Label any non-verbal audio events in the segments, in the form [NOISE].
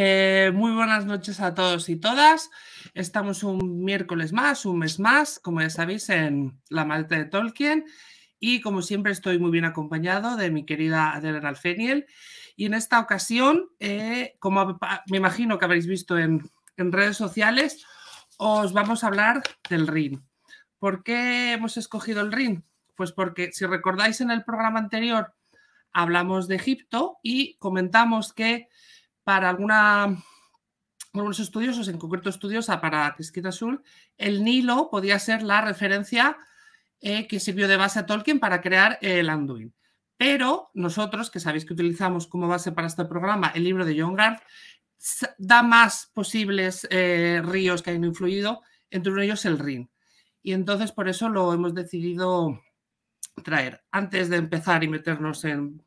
Eh, muy buenas noches a todos y todas. Estamos un miércoles más, un mes más, como ya sabéis, en La maleta de Tolkien. Y como siempre, estoy muy bien acompañado de mi querida Adela Alfeniel. Y en esta ocasión, eh, como me imagino que habréis visto en, en redes sociales, os vamos a hablar del RIN. ¿Por qué hemos escogido el RIN? Pues porque si recordáis en el programa anterior hablamos de Egipto y comentamos que para algunos estudiosos, en concreto estudiosa para Cristina Azul, el Nilo podía ser la referencia eh, que sirvió de base a Tolkien para crear el eh, Anduin. Pero nosotros, que sabéis que utilizamos como base para este programa el libro de John Garth, da más posibles eh, ríos que han influido, entre ellos el Rin. Y entonces por eso lo hemos decidido traer. Antes de empezar y meternos en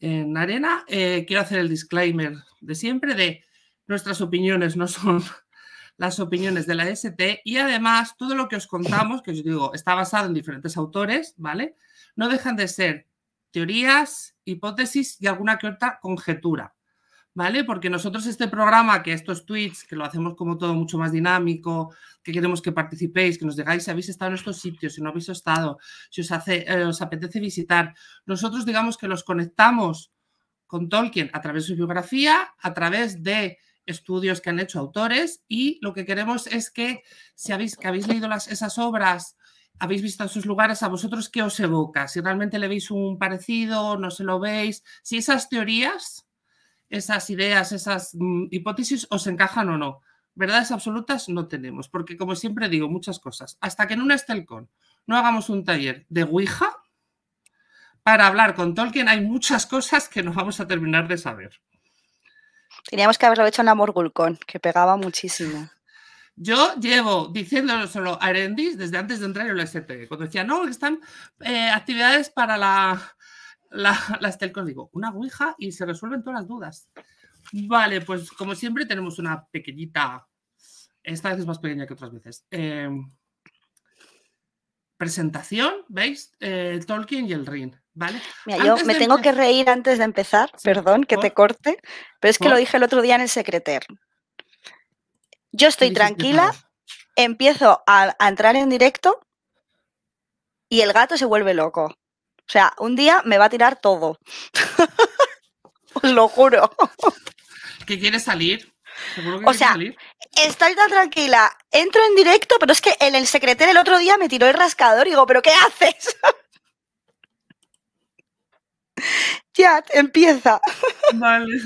en arena, eh, quiero hacer el disclaimer de siempre de nuestras opiniones no son [LAUGHS] las opiniones de la ST y además todo lo que os contamos, que os digo, está basado en diferentes autores, ¿vale? No dejan de ser teorías, hipótesis y alguna que otra conjetura. ¿vale? Porque nosotros este programa, que estos tweets, que lo hacemos como todo mucho más dinámico, que queremos que participéis, que nos digáis si habéis estado en estos sitios, si no habéis estado, si os, hace, eh, os apetece visitar, nosotros digamos que los conectamos con Tolkien a través de su biografía, a través de estudios que han hecho autores y lo que queremos es que si habéis, que habéis leído esas obras, habéis visto esos lugares, a vosotros qué os evoca, si realmente le veis un parecido, no se lo veis, si esas teorías esas ideas, esas mm, hipótesis os encajan o no. Verdades absolutas no tenemos, porque como siempre digo, muchas cosas. Hasta que en un Estelcon no hagamos un taller de Ouija, para hablar con Tolkien hay muchas cosas que no vamos a terminar de saber. Teníamos que haberlo hecho en Gulcón, que pegaba muchísimo. Yo llevo diciéndolo solo a Erendis desde antes de entrar en el STE, cuando decía, no, están eh, actividades para la la, las telcos, digo, una Ouija y se resuelven todas las dudas. Vale, pues como siempre tenemos una pequeñita, esta vez es más pequeña que otras veces, em, presentación, ¿veis? Eh, el Tolkien y el Ring. ¿Vale? Mira, yo me tengo que reír antes de empezar, perdón que te corte, pero es que lo dije el otro día en el secreter. Yo estoy tranquila, empiezo a entrar en directo y el gato se vuelve loco. O sea, un día me va a tirar todo. [LAUGHS] Os lo juro. ¿Que quieres salir? o sea, estoy tan tranquila. Entro en directo, pero es que en el secretario el otro día me tiró el rascador y digo, ¿pero qué haces? [LAUGHS] ya, empieza. Vale.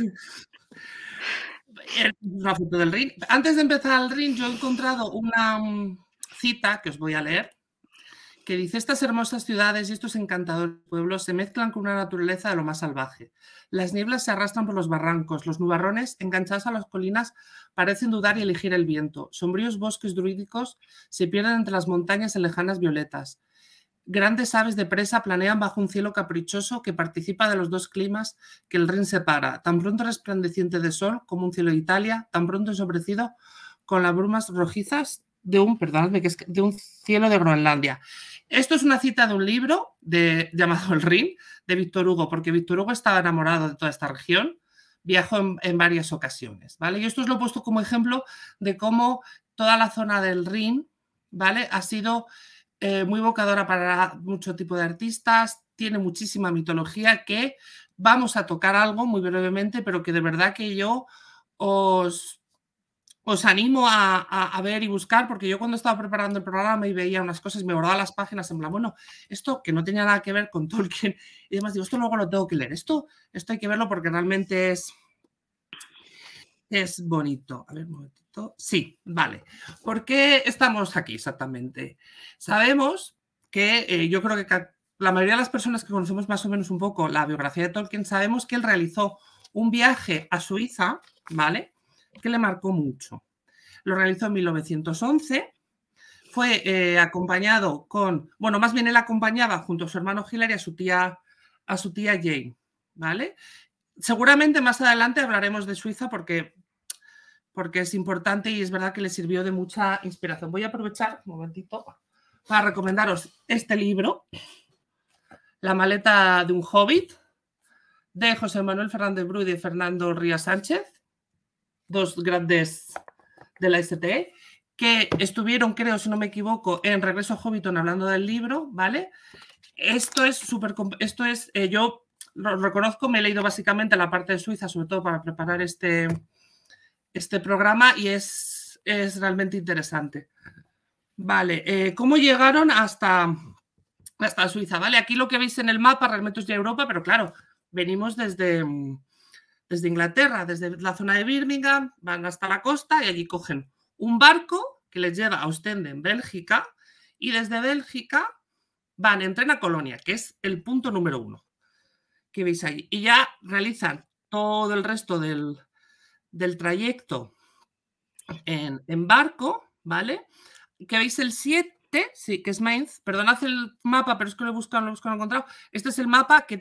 Eh, una foto del Antes de empezar el ring, yo he encontrado una mm, cita que os voy a leer que dice, estas hermosas ciudades y estos encantadores pueblos se mezclan con una naturaleza de lo más salvaje. Las nieblas se arrastran por los barrancos, los nubarrones enganchados a las colinas parecen dudar y elegir el viento. Sombríos bosques druídicos se pierden entre las montañas en lejanas violetas. Grandes aves de presa planean bajo un cielo caprichoso que participa de los dos climas que el Rin separa, tan pronto resplandeciente de sol como un cielo de Italia, tan pronto ensobrecido con las brumas rojizas de un, perdón, de un cielo de Groenlandia. Esto es una cita de un libro llamado El Rin, de Víctor Hugo, porque Víctor Hugo estaba enamorado de toda esta región, viajó en, varias ocasiones, ¿vale? Y esto os lo he puesto como ejemplo de cómo toda la zona del Rin, ¿vale? Ha sido eh, muy evocadora para mucho tipo de artistas, tiene muchísima mitología que vamos a tocar algo muy brevemente, pero que de verdad que yo os os animo a, ver y buscar, porque yo cuando estaba preparando el programa y veía unas cosas, me bordaba las páginas en plan, bueno, esto que no tenía nada que ver con Tolkien y demás, digo, esto luego lo tengo que leer, esto, esto hay que verlo porque realmente es, es bonito. A ver, un momentito. Sí, vale. ¿Por qué estamos aquí exactamente? Sabemos que eh, yo creo que la mayoría de las personas que conocemos más o menos un poco la biografía de Tolkien, sabemos que él realizó un viaje a Suiza, ¿vale? que le marcó mucho. Lo realizó en 1911, fue eh, acompañado con, bueno, más bien él acompañaba junto a su hermano Hilary a su tía, a su tía Jane, ¿vale? Seguramente más adelante hablaremos de Suiza porque, porque es importante y es verdad que le sirvió de mucha inspiración. Voy a aprovechar un momentito para recomendaros este libro, La maleta de un hobbit, de José Manuel Fernández Bru y de Fernando Rías Sánchez, dos grandes de la ST, e, que estuvieron, creo, si no me equivoco, en Regreso a Hobbiton hablando del libro, ¿vale? Esto es súper, esto es, eh, yo lo reconozco, me he leído básicamente la parte de Suiza, sobre todo para preparar este, este programa y es, es realmente interesante. Vale, eh, ¿cómo llegaron hasta, hasta Suiza? Vale, aquí lo que veis en el mapa realmente es de Europa, pero claro, venimos desde, desde Inglaterra, desde la zona de Birmingham, van hasta la costa y allí cogen un barco que les lleva a Ostende, en Bélgica, y desde Bélgica van en tren a Colonia, que es el punto número uno que veis ahí. Y ya realizan todo el resto del, del trayecto en, barco, ¿vale? Que veis el 7, sí, que es Mainz. Perdón, el mapa, pero es que lo he buscado, lo he buscado, he encontrado. Este es el mapa que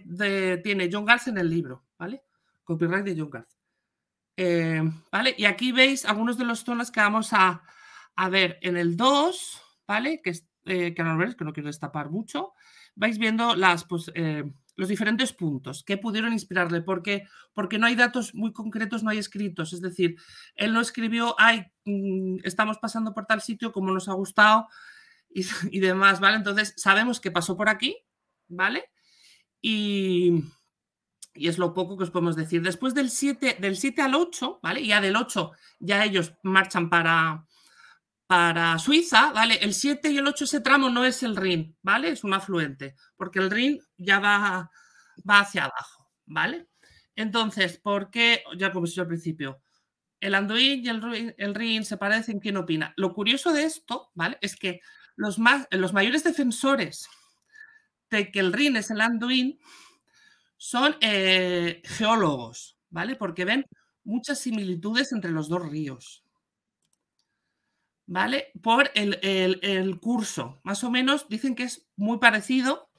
tiene John Garce en el libro, ¿vale? Copyright de John eh, ¿Vale? Y aquí veis algunos de los zonas que vamos a, ver en el 2, ¿vale? Que, eh, que no veréis, que no quiero destapar mucho. Vais viendo las, pues, eh, los diferentes puntos que pudieron inspirarle, porque, porque no hay datos muy concretos, no hay escritos. Es decir, él no escribió, ay, mm, estamos pasando por tal sitio como nos ha gustado y, [LAUGHS] y demás, ¿vale? Entonces, sabemos que pasó por aquí, ¿vale? Y, y es lo poco que os podemos decir. Después del 7, del 7 al 8, ¿vale? Ya del 8 ya ellos marchan para, para Suiza, ¿vale? El 7 y el 8, ese tramo no es el Rin, ¿vale? Es un afluente, porque el Rin ya va, va hacia abajo, ¿vale? Entonces, ¿por qué? Ya como he dicho al principio, el Anduin y el Rin, el Rin se parecen, ¿quién opina? Lo curioso de esto, ¿vale? Es que los, más, los mayores defensores de que el Rin es el Anduin son eh, geólogos, ¿vale? Porque ven muchas similitudes entre los dos ríos, ¿vale? Por el, curso, más o menos dicen que es muy parecido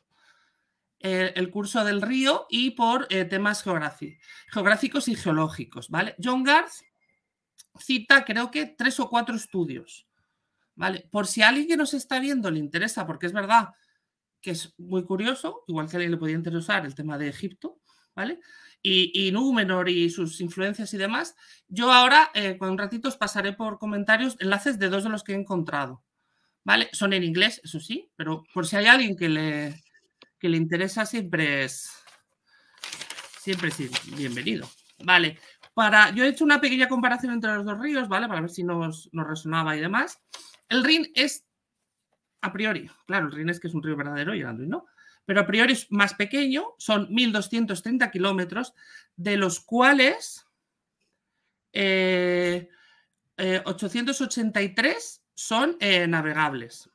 eh, el curso del río y por eh, temas geográficos y geológicos, ¿vale? John Garth cita creo que tres o cuatro estudios, ¿vale? Por si a alguien que nos está viendo le interesa, porque es verdad que es muy curioso, igual que alguien le podía interesar el tema de Egipto, ¿vale? Y, y Númenor y sus influencias y demás. Yo ahora, eh, con un ratito, os pasaré por comentarios enlaces de dos de los que he encontrado, ¿vale? Son en inglés, eso sí, pero por si hay alguien que le, le interesa, siempre es, siempre es bienvenido, ¿vale? Para, yo he hecho una pequeña comparación entre los dos ríos, ¿vale? Para ver si nos, nos resonaba y demás. El Rin es a priori, claro, el es que es un río verdadero y el Anduin no, pero a priori es más pequeño, son 1.230 kilómetros, de los cuales 883 eh, eh, son eh, navegables.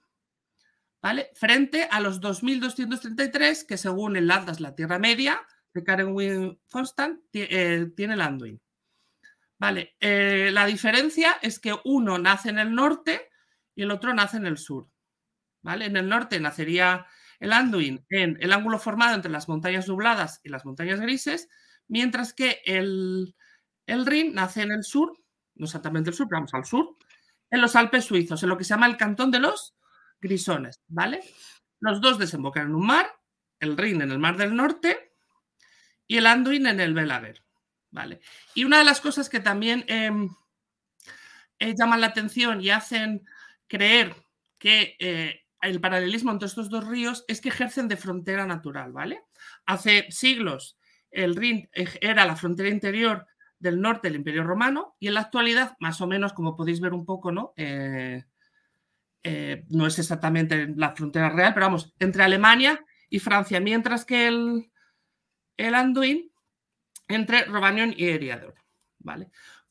¿Vale? Frente a los 2.233 que según el Atlas La Tierra Media de Karen Wynne tiene el Anduin. ¿Vale? la diferencia es que uno nace en el norte y el otro nace en el sur. En el norte nacería el Anduin en el ángulo formado entre las montañas nubladas y las montañas grises, mientras que el, el Rin nace en el sur, no exactamente el sur, pero vamos al sur, en los Alpes suizos, en lo que se llama el cantón de los Grisones, ¿vale? Los dos desembocan en un mar, el Rin en el mar del norte y el Anduin en el Belager, ¿vale? Y una de las cosas que también em, eh, llaman la atención y hacen creer que eh, el paralelismo entre estos dos ríos es que ejercen de frontera natural, ¿vale? Hace siglos el Rin era la frontera interior del norte del Imperio Romano y en la actualidad, más o menos, como podéis ver un poco, ¿no? Eh, eh, no es exactamente la frontera real, pero vamos, entre Alemania y Francia, mientras que el, el Anduin entre Romanión y Eriador, ¿vale?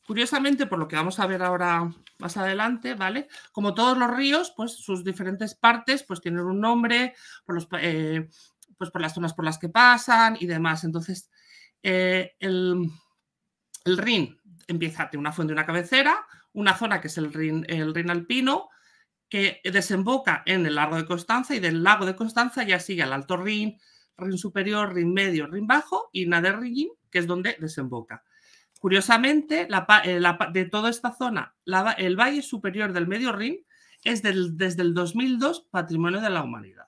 Curiosamente, por lo que vamos a ver ahora más adelante, ¿vale? Como todos los ríos, pues sus diferentes partes pues tienen un nombre, por los, eh, pues por las zonas por las que pasan y demás. Entonces, eh, el, Rin empieza, de una fuente, una cabecera, una zona que es el Rin, el alpino, que desemboca en el lago de Constanza y del lago de Constanza ya sigue al Alto Rin, Rin superior, Rin medio, Rin bajo y Nader que es donde desemboca. Curiosamente, eh, de toda esta zona, el Valle Superior del Medio Rin es desde el 2002 Patrimonio de la Humanidad.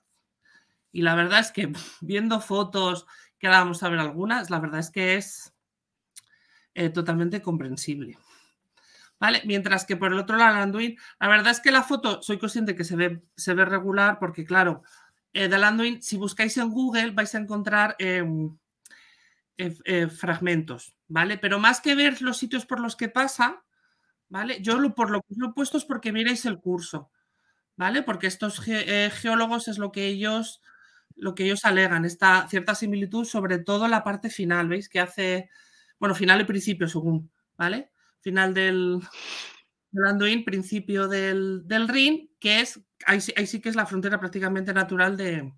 Y la verdad es que viendo fotos, que ahora vamos a ver algunas, la verdad es que es eh, totalmente comprensible. ¿Vale? Mientras que por el otro lado, Anduin, la verdad es que la foto, soy consciente que se ve, regular porque, claro, eh, de si buscáis en Google vais a encontrar... Em, eh, eh, fragmentos, ¿vale? Pero más que ver los sitios por los que pasa, ¿vale? Yo lo, por lo que lo he puesto es porque miréis el curso, ¿vale? Porque estos eh, geólogos es lo que ellos lo que ellos alegan, esta cierta similitud, sobre todo la parte final, ¿veis? Que hace, bueno, final y principio, según, ¿vale? Final del, Anduin, principio del, del, Rin, que es, ahí, ahí, sí que es la frontera prácticamente natural de,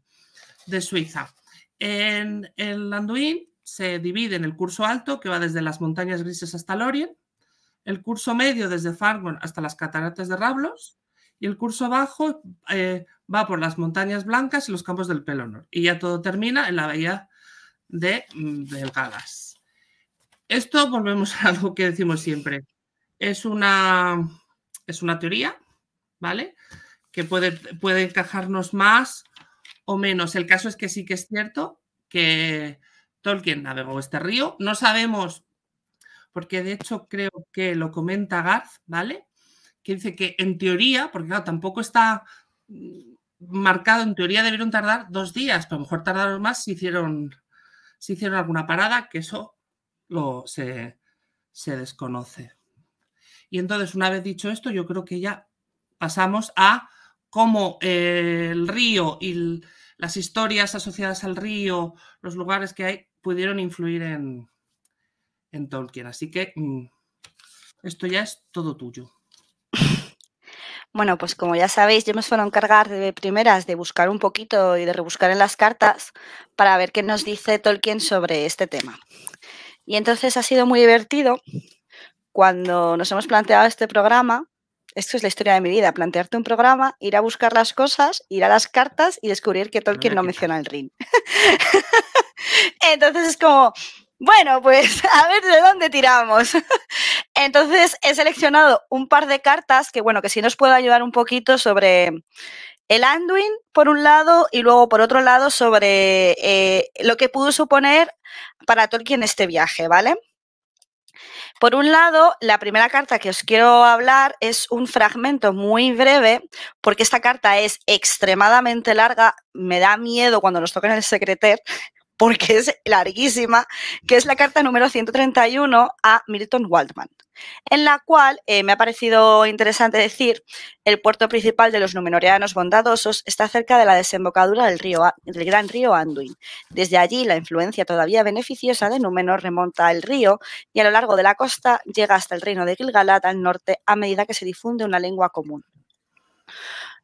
de Suiza. En el Anduin se divide en el curso alto, que va desde las montañas grises hasta Lorien, el curso medio desde Fargon hasta las cataratas de Rablos, y el curso bajo eh, va por las montañas blancas y los campos del Pelonor. Y ya todo termina en la bahía de mm, Delgadas. Esto volvemos a algo que decimos siempre. Es una, es una teoría, ¿vale? Que puede, puede encajarnos más o menos. El caso es que sí que es cierto que Tolkien navegó este río. No sabemos, porque de hecho creo que lo comenta Garth, ¿vale? Que dice que en teoría, porque claro, tampoco está mm, marcado, en teoría debieron tardar dos días, pero mejor tardaron más si hicieron, si hicieron alguna parada, que eso lo, se, se desconoce. Y entonces, una vez dicho esto, yo creo que ya pasamos a cómo eh, el río y las historias asociadas al río, los lugares que hay, pudieron influir en, Tolkien. Así que mm, esto ya es todo tuyo. Bueno, pues como ya sabéis, yo me a encargar de primeras de buscar un poquito y de rebuscar en las cartas para ver qué nos dice Tolkien sobre este tema. Y entonces ha sido muy divertido cuando nos hemos planteado este programa. Esto es la historia de mi vida, plantearte un programa, ir a buscar las cosas, ir a las cartas y descubrir que Tolkien no, menciona el Ring. [LAUGHS] Entonces es como, bueno, pues [LAUGHS] a ver de dónde tiramos. Entonces he seleccionado un par de cartas que, bueno, que sí nos puede ayudar un poquito sobre el Anduin, por un lado, y luego, por otro lado, sobre eh, lo que pudo suponer para Tolkien este viaje, ¿vale? Por un lado, la primera carta que os quiero hablar es un fragmento muy breve, porque esta carta es extremadamente larga, me da miedo cuando nos en el secreter, porque es larguísima, que es la carta número 131 a Milton Waldman, en la cual eh, me ha parecido interesante decir, el puerto principal de los numenoreanos bondadosos está cerca de la desembocadura del, río, del gran río Anduin. Desde allí la influencia todavía beneficiosa de Númenor remonta al río y a lo largo de la costa llega hasta el reino de Gilgalad al norte a medida que se difunde una lengua común.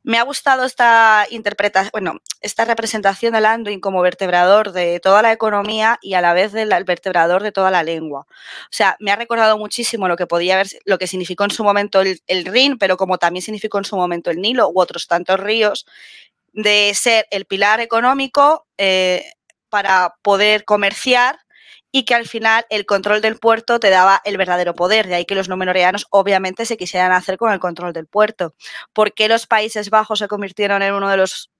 Me ha gustado esta interpretación, bueno, esta representación del Anduin como vertebrador de toda la economía y a la vez del vertebrador de toda la lengua. O sea, me ha recordado muchísimo lo que podía haber, lo que significó en su momento el, Rin, pero como también significó en su momento el Nilo u otros tantos ríos, de ser el pilar económico eh, para poder comerciar y que al final el control del puerto te daba el verdadero poder, de ahí que los numenoreanos obviamente se quisieran hacer con el control del puerto. ¿Por qué los Países Bajos se convirtieron en uno de los,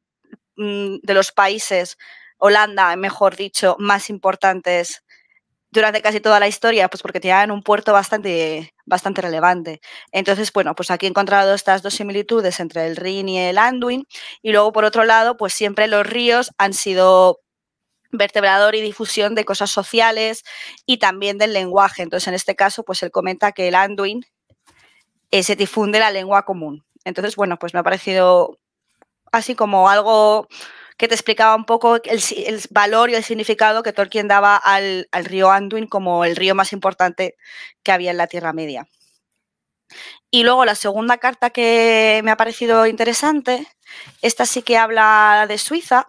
mm, de los países, Holanda, mejor dicho, más importantes durante casi toda la historia? Pues porque tenían un puerto bastante, bastante relevante. Entonces, bueno, pues aquí he encontrado estas dos similitudes entre el Rin y el Anduin. Y luego, por otro lado, pues siempre los ríos han sido vertebrador y difusión de cosas sociales y también del lenguaje. Entonces, en este caso, pues él comenta que el Anduin eh, se difunde la lengua común. Entonces, bueno, pues me ha parecido así como algo que te explicaba un poco el, valor y el significado que Tolkien daba al, al río Anduin como el río más importante que había en la Tierra Media. Y luego la segunda carta que me ha parecido interesante, esta sí que habla de Suiza,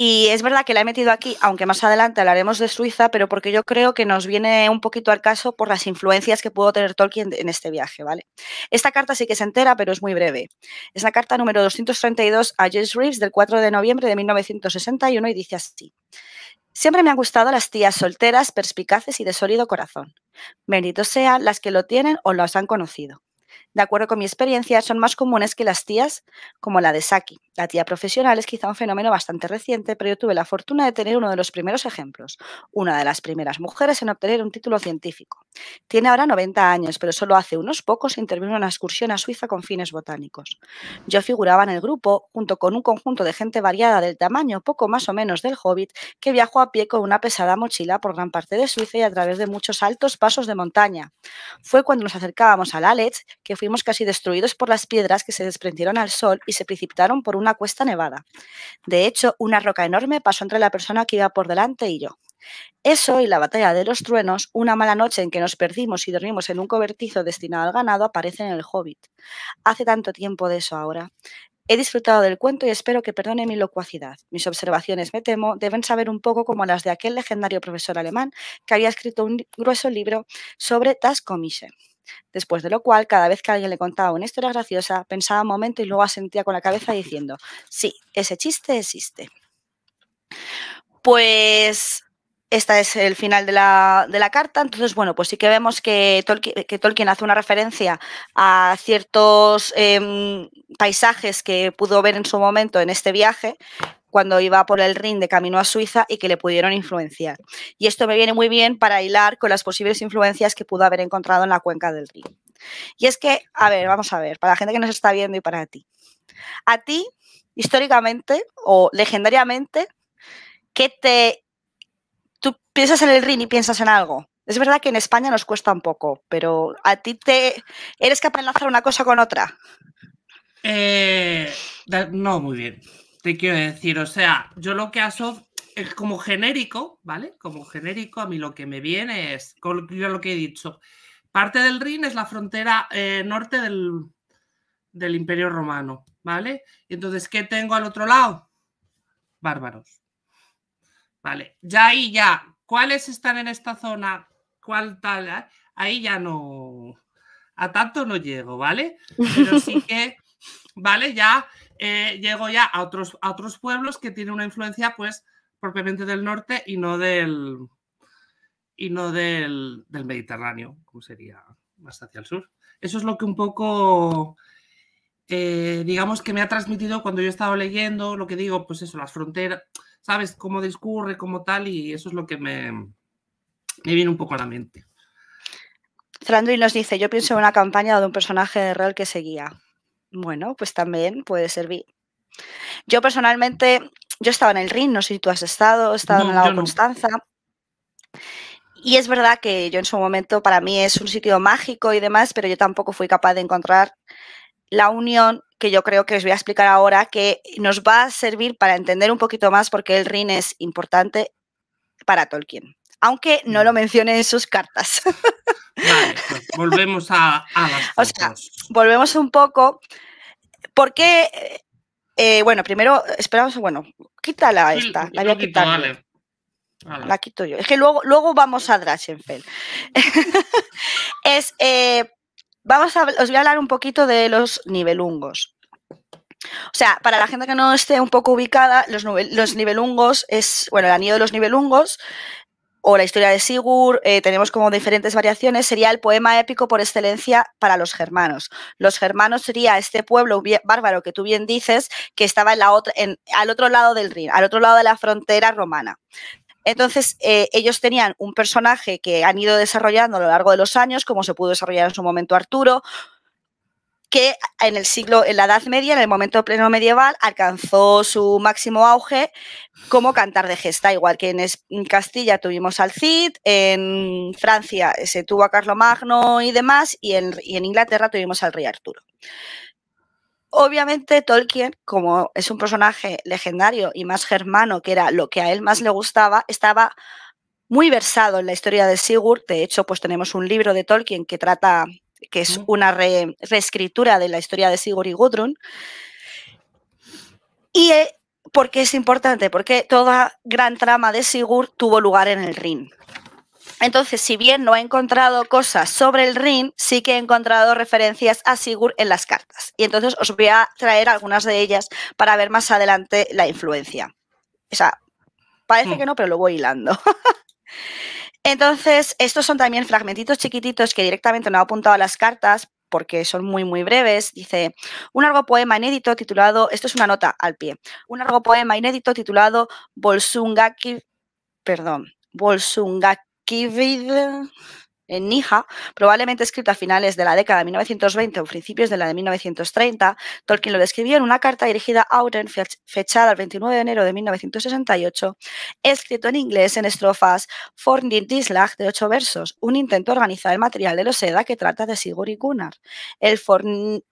y es verdad que la he metido aquí, aunque más adelante hablaremos de Suiza, pero porque yo creo que nos viene un poquito al caso por las influencias que pudo tener Tolkien en este viaje, ¿vale? Esta carta sí que se entera, pero es muy breve. Es la carta número 232 a James Reeves del 4 de noviembre de 1961 y dice así. Siempre me han gustado las tías solteras, perspicaces y de sólido corazón. Benditos sean las que lo tienen o las han conocido. De acuerdo con mi experiencia, son más comunes que las tías como la de Saki la tía profesional es quizá un fenómeno bastante reciente, pero yo tuve la fortuna de tener uno de los primeros ejemplos, una de las primeras mujeres en obtener un título científico. Tiene ahora 90 años, pero solo hace unos pocos intervino en una excursión a Suiza con fines botánicos. Yo figuraba en el grupo, junto con un conjunto de gente variada del tamaño poco más o menos del hobbit, que viajó a pie con una pesada mochila por gran parte de Suiza y a través de muchos altos pasos de montaña. Fue cuando nos acercábamos al Aletsch que fuimos casi destruidos por las piedras que se desprendieron al sol y se precipitaron por una cuesta nevada. De hecho, una roca enorme pasó entre la persona que iba por delante y yo. Eso y la batalla de los truenos, una mala noche en que nos perdimos y dormimos en un cobertizo destinado al ganado, aparece en el Hobbit. Hace tanto tiempo de eso ahora. He disfrutado del cuento y espero que perdone mi locuacidad. Mis observaciones, me temo, deben saber un poco como las de aquel legendario profesor alemán que había escrito un grueso libro sobre Das Después de lo cual, cada vez que alguien le contaba una historia graciosa, pensaba un momento y luego asentía con la cabeza diciendo, sí, ese chiste existe. Pues este es el final de la, carta. Entonces, bueno, pues sí que vemos que Tolkien, hace una referencia a ciertos em, paisajes que pudo ver en su momento en este viaje cuando iba por el Rin de camino a Suiza y que le pudieron influenciar. Y esto me viene muy bien para hilar con las posibles influencias que pudo haber encontrado en la cuenca del Rin. Y es que, a ver, vamos a ver, para la gente que nos está viendo y para ti. A ti, históricamente o legendariamente, ¿qué te... Tú piensas en el Rin y piensas en algo. Es verdad que en España nos cuesta un poco, pero ¿a ti te... ¿Eres capaz de enlazar una cosa con otra? Eh, no, muy bien te quiero decir, o sea, yo lo que hago es como genérico, ¿vale? Como genérico, a mí lo que me viene es, yo lo que he dicho, parte del Rin es la frontera eh, norte del, Imperio Romano, ¿vale? entonces, ¿qué tengo al otro lado? Bárbaros. Vale, ya ahí ya, ¿cuáles están en esta zona? ¿Cuál tal? Ah, ahí ya no, a tanto no llego, ¿vale? Pero sí [LAUGHS] que, ¿vale? Ya eh, llego ya a otros, a otros pueblos que tienen una influencia, pues, propiamente del norte y no del y no del, Mediterráneo, como sería más hacia el sur. Eso es lo que un poco, eh, digamos, que me ha transmitido cuando yo he estado leyendo, lo que digo, pues eso, las fronteras, ¿sabes? Cómo discurre, cómo tal, y eso es lo que me, viene un poco a la mente. y nos dice, yo pienso en una campaña de un personaje real que seguía. Bueno, pues también puede servir. Yo personalmente, yo estaba en el RIN, no sé si tú has estado, he estado en la Constanza. Y es verdad que yo en su momento, para mí es un sitio mágico y demás, pero yo tampoco fui capaz de encontrar la unión que yo creo que os voy a explicar ahora, que nos va a servir para entender un poquito más por qué el RIN es importante para Tolkien aunque no lo mencione en sus cartas. Vale, [LAUGHS] pues volvemos a, las o sea, volvemos un poco, porque, eh, eh, bueno, primero, esperamos, bueno, quítala esta, la voy a quitar. Vale. La quito yo. Es que luego, luego vamos a Drachenfeld. [LAUGHS] es, eh, vamos os voy a hablar un poquito de los nivelungos. O sea, para la gente que no esté un poco ubicada, los, los nivelungos es, bueno, el anillo de los nivelungos o la historia de Sigur, eh, tenemos como diferentes variaciones, sería el poema épico por excelencia para los germanos. Los germanos sería este pueblo bárbaro que tú bien dices, que estaba en la otra, en, al otro lado del Rin, al otro lado de la frontera romana. Entonces, eh, ellos tenían un personaje que han ido desarrollando a lo largo de los años, como se pudo desarrollar en su momento Arturo, que en el siglo, en la Edad Media, en el momento pleno medieval, alcanzó su máximo auge como cantar de gesta, igual que en Castilla tuvimos al Cid, en Francia eh, se tuvo a Carlomagno y demás, y en, y en Inglaterra tuvimos al rey Arturo. Obviamente Tolkien, como es un personaje legendario y más germano, que era lo que a él más le gustaba, estaba muy versado en la historia de Sigurd. De hecho, pues tenemos un libro de Tolkien que trata que es una reescritura de la historia de Sigur y Gudrun. ¿Y porque eh, por qué es importante? Porque toda gran trama de Sigurd tuvo lugar en el Rin. Entonces, si bien no he encontrado cosas sobre el Rin, sí que he encontrado referencias a Sigurd en las cartas. Y entonces os voy a traer algunas de ellas para ver más adelante la influencia. O sea, parece mm. que no, pero lo voy hilando. [LAUGHS] Entonces, estos son también fragmentitos chiquititos que directamente no ha apuntado a las cartas porque son muy, muy breves. Dice, un largo poema inédito titulado, esto es una nota al pie, un largo poema inédito titulado Bolsungaki, perdón, Bolsungakivid, en Nija, probablemente escrito a finales de la década de 1920 o principios de la de 1930, Tolkien lo describió en una carta dirigida a Auren fechada el 29 de enero de 1968, escrito en inglés en estrofas Fornin de ocho versos, un intento organizado organizar el material de los Seda que trata de Sigurd y Gunnar. El Forn...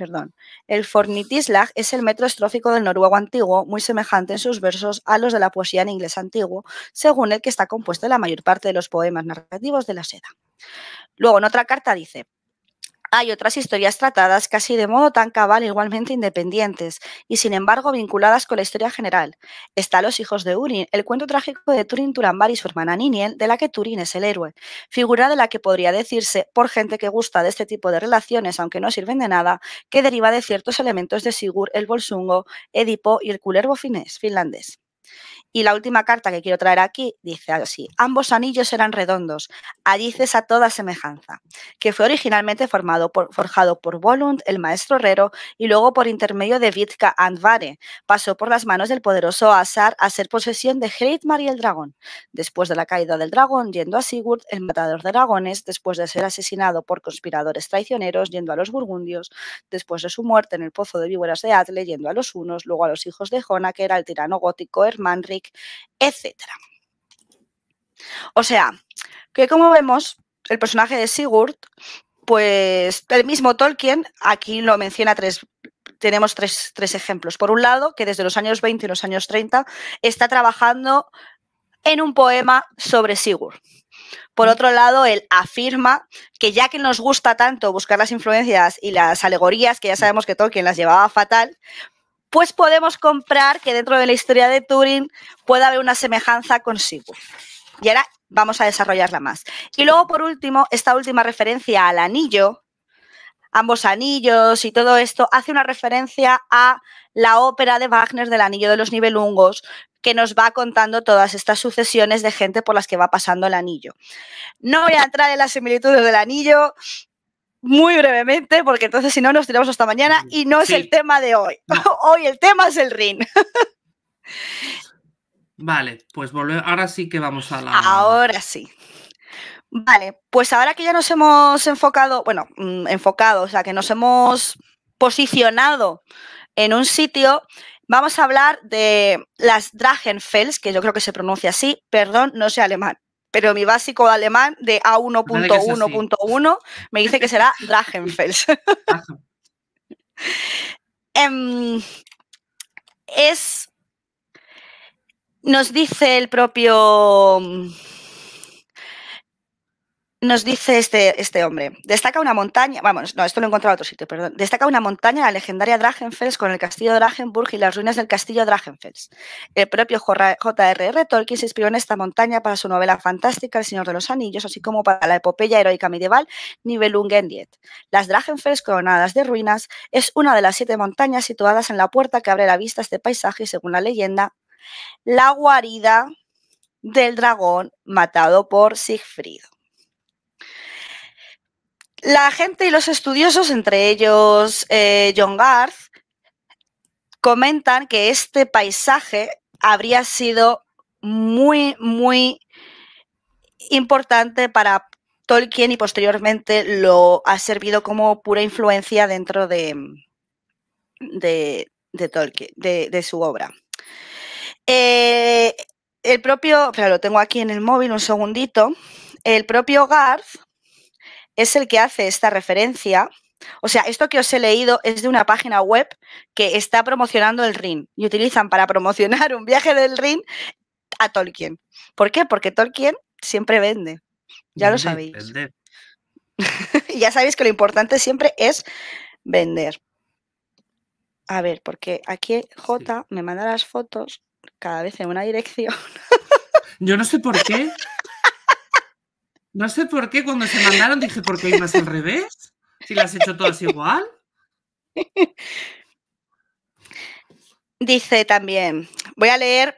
Perdón. El Fornitislag es el metro estrófico del noruego antiguo, muy semejante en sus versos a los de la poesía en inglés antiguo, según el que está compuesto la mayor parte de los poemas narrativos de la seda. Luego, en otra carta dice, hay otras historias tratadas casi de modo tan cabal e igualmente independientes y sin embargo vinculadas con la historia general. Está Los hijos de Urin, el cuento trágico de Turin Turambar y su hermana Niniel, de la que Turin es el héroe, figura de la que podría decirse, por gente que gusta de este tipo de relaciones aunque no sirven de nada, que deriva de ciertos elementos de Sigur el Bolsungo, Edipo y el culerbo finés, finlandés. Y la última carta que quiero traer aquí dice así, ambos anillos eran redondos, adices a toda semejanza, que fue originalmente formado por, forjado por Volund, el maestro herrero, y luego por intermedio de Vitka Andvare. Pasó por las manos del poderoso Asar a ser posesión de Hreidmar y el dragón. Después de la caída del dragón, yendo a Sigurd, el matador de dragones, después de ser asesinado por conspiradores traicioneros, yendo a los burgundios, después de su muerte en el pozo de víboras de Atle, yendo a los unos, luego a los hijos de Jona, que era el tirano gótico Hermanric, etcétera etc. O sea, que como vemos, el personaje de Sigurd, pues el mismo Tolkien aquí lo menciona tres tenemos tres, tres, ejemplos. Por un lado, que desde los años 20 y los años 30 está trabajando en un poema sobre Sigurd. Por mm. otro lado, él afirma que ya que nos gusta tanto buscar las influencias y las alegorías, que ya mm. sabemos que Tolkien las llevaba fatal, pues podemos comprar que dentro de la historia de Turing pueda haber una semejanza consigo. Y ahora vamos a desarrollarla más. Y luego, por último, esta última referencia al anillo, ambos anillos y todo esto, hace una referencia a la ópera de Wagner del Anillo de los Nibelungos, que nos va contando todas estas sucesiones de gente por las que va pasando el anillo. No voy a entrar en las similitudes del anillo, muy brevemente, porque entonces si no nos tiramos hasta mañana y no es el tema de hoy. [LAUGHS] hoy el tema es el RIN. [LAUGHS] vale, pues Ahora sí que vamos a la. Ahora sí. Vale, pues ahora que ya nos hemos enfocado, bueno, mm, enfocado, o sea, que nos hemos posicionado en un sitio, vamos a hablar de las Drachenfels, que yo creo que se pronuncia así, perdón, no sé alemán pero mi básico alemán de A1.1.1 me dice que será [LAUGHS] Drachenfels. Em, es, nos dice el propio nos dice este, este hombre, destaca una montaña, vamos, no, esto lo he encontrado en otro sitio, perdón, destaca una montaña, la legendaria Drachenfels, con el castillo de Drachenburg y las ruinas del castillo Drachenfels. El propio J.R.R. Tolkien se inspiró en esta montaña para su novela fantástica El Señor de los Anillos, así como para la epopeya heroica medieval Nibelungendiet. Las Drachenfels, coronadas de ruinas, es una de las siete montañas situadas en la puerta que abre la vista a este paisaje y, según la leyenda, la guarida del dragón matado por Siegfried. La gente y los estudiosos, entre ellos eh, John Garth, comentan que este paisaje habría sido muy, muy importante para Tolkien y posteriormente lo ha servido como pura influencia dentro de, de, de, su obra. Eh, el propio, lo tengo aquí en el móvil un segundito, el propio Garth es el que hace esta referencia. O sea, esto que os he leído es de una página web que está promocionando el RIN y utilizan para promocionar un viaje del RIN a Tolkien. ¿Por qué? Porque Tolkien siempre vende. Ya lo sabéis. Y [LAUGHS] ya sabéis que lo importante siempre es vender. A ver, porque aquí J me manda las fotos cada vez en una dirección. Yo no sé por qué, [LAUGHS] No sé por qué cuando se mandaron dije, ¿por qué hay al revés? Si las he hecho todas igual. Dice también, voy a leer